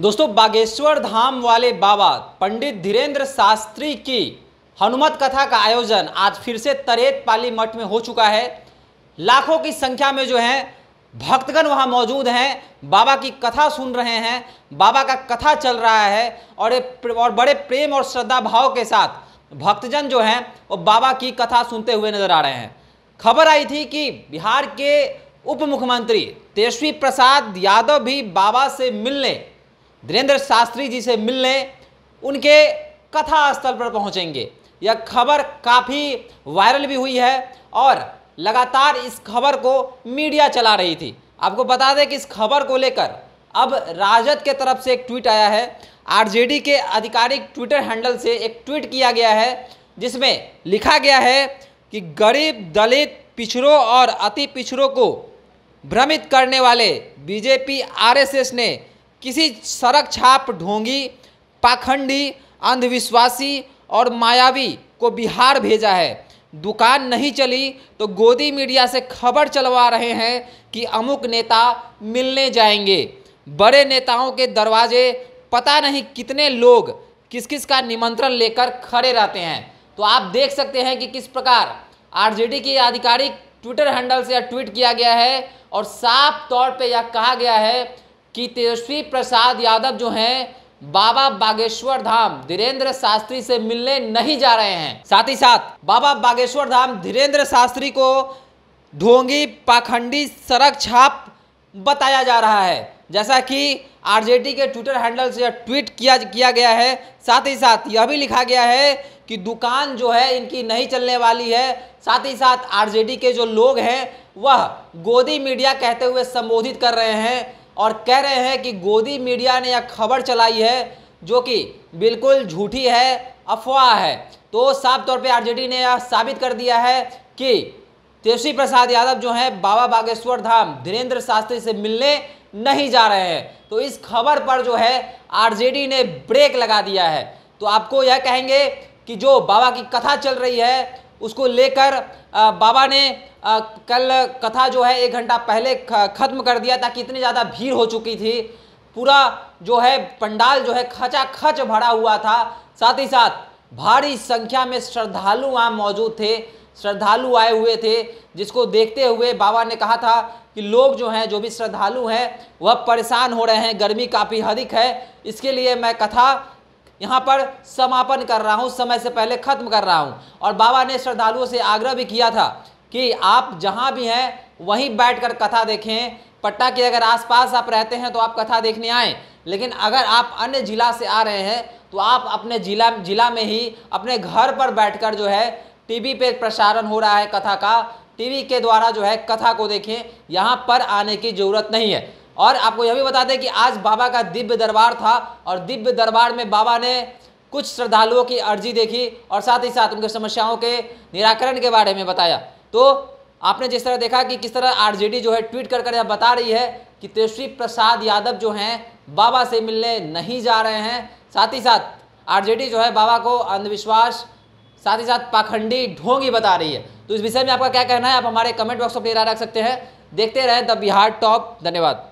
दोस्तों बागेश्वर धाम वाले बाबा पंडित धीरेन्द्र शास्त्री की हनुमत कथा का आयोजन आज फिर से तरेत पाली मठ में हो चुका है लाखों की संख्या में जो है भक्तगण वहां मौजूद हैं बाबा की कथा सुन रहे हैं बाबा का कथा चल रहा है और और बड़े प्रेम और श्रद्धा भाव के साथ भक्तजन जो हैं वो बाबा की कथा सुनते हुए नजर आ रहे हैं खबर आई थी कि बिहार के उप मुख्यमंत्री तेजस्वी प्रसाद यादव भी बाबा से मिलने धीरेन्द्र शास्त्री जी से मिलने उनके कथा स्थल पर पहुंचेंगे यह खबर काफ़ी वायरल भी हुई है और लगातार इस खबर को मीडिया चला रही थी आपको बता दें कि इस खबर को लेकर अब राजद के तरफ से एक ट्वीट आया है आरजेडी के आधिकारिक ट्विटर हैंडल से एक ट्वीट किया गया है जिसमें लिखा गया है कि गरीब दलित पिछड़ों और अति पिछड़ों को भ्रमित करने वाले बीजेपी आरएसएस ने किसी सड़क छाप ढोंगी पाखंडी अंधविश्वासी और मायावी को बिहार भेजा है दुकान नहीं चली तो गोदी मीडिया से खबर चलवा रहे हैं कि अमुक नेता मिलने जाएंगे बड़े नेताओं के दरवाजे पता नहीं कितने लोग किस किस का निमंत्रण लेकर खड़े रहते हैं तो आप देख सकते हैं कि किस प्रकार आरजेडी के आधिकारिक ट्विटर हैंडल से यह ट्वीट किया गया है और साफ तौर पे यह कहा गया है कि तेजस्वी प्रसाद यादव जो हैं बाबा बागेश्वर धाम धीरेन्द्र शास्त्री से मिलने नहीं जा रहे हैं साथ ही साथ बाबा बागेश्वर धाम धीरेन्द्र शास्त्री को ढोंगी पाखंडी सड़क छाप बताया जा रहा है जैसा कि आरजेडी के ट्विटर हैंडल से ट्वीट किया किया गया है साथ ही साथ यह भी लिखा गया है कि दुकान जो है इनकी नहीं चलने वाली है साथ ही साथ आरजेडी के जो लोग हैं वह गोदी मीडिया कहते हुए संबोधित कर रहे हैं और कह रहे हैं कि गोदी मीडिया ने यह खबर चलाई है जो कि बिल्कुल झूठी है अफवाह है तो साफ तौर पे आरजेडी ने यह साबित कर दिया है कि तेजस्वी प्रसाद यादव जो हैं बाबा बागेश्वर धाम धीरेन्द्र शास्त्री से मिलने नहीं जा रहे हैं तो इस खबर पर जो है आरजेडी ने ब्रेक लगा दिया है तो आपको यह कहेंगे कि जो बाबा की कथा चल रही है उसको लेकर बाबा ने कल कथा जो है एक घंटा पहले ख़त्म कर दिया ताकि इतनी ज़्यादा भीड़ हो चुकी थी पूरा जो है पंडाल जो है खचा खच भरा हुआ था साथ ही साथ भारी संख्या में श्रद्धालु वहाँ मौजूद थे श्रद्धालु आए हुए थे जिसको देखते हुए बाबा ने कहा था कि लोग जो हैं जो भी श्रद्धालु हैं वह परेशान हो रहे हैं गर्मी काफ़ी अधिक है इसके लिए मैं कथा यहाँ पर समापन कर रहा हूँ समय से पहले ख़त्म कर रहा हूँ और बाबा ने श्रद्धालुओं से आग्रह भी किया था कि आप जहाँ भी हैं वहीं बैठकर कथा देखें पटना के अगर आसपास आप रहते हैं तो आप कथा देखने आएँ लेकिन अगर आप अन्य ज़िला से आ रहे हैं तो आप अपने जिला जिला में ही अपने घर पर बैठकर जो है टीवी पे प्रसारण हो रहा है कथा का टीवी के द्वारा जो है कथा को देखें यहाँ पर आने की ज़रूरत नहीं है और आपको यह भी बता दें कि आज बाबा का दिव्य दरबार था और दिव्य दरबार में बाबा ने कुछ श्रद्धालुओं की अर्जी देखी और साथ ही साथ उनके समस्याओं के निराकरण के बारे में बताया तो आपने जिस तरह देखा कि किस तरह आरजेडी जो है ट्वीट कर कर बता रही है कि तेजस्वी प्रसाद यादव जो हैं बाबा से मिलने नहीं जा रहे हैं साथ ही साथ आरजेडी जो है बाबा को अंधविश्वास साथ ही साथ पाखंडी ढोंगी बता रही है तो इस विषय में आपका क्या कहना है आप हमारे कमेंट बॉक्स में रख सकते हैं देखते रहें द बिहार टॉप धन्यवाद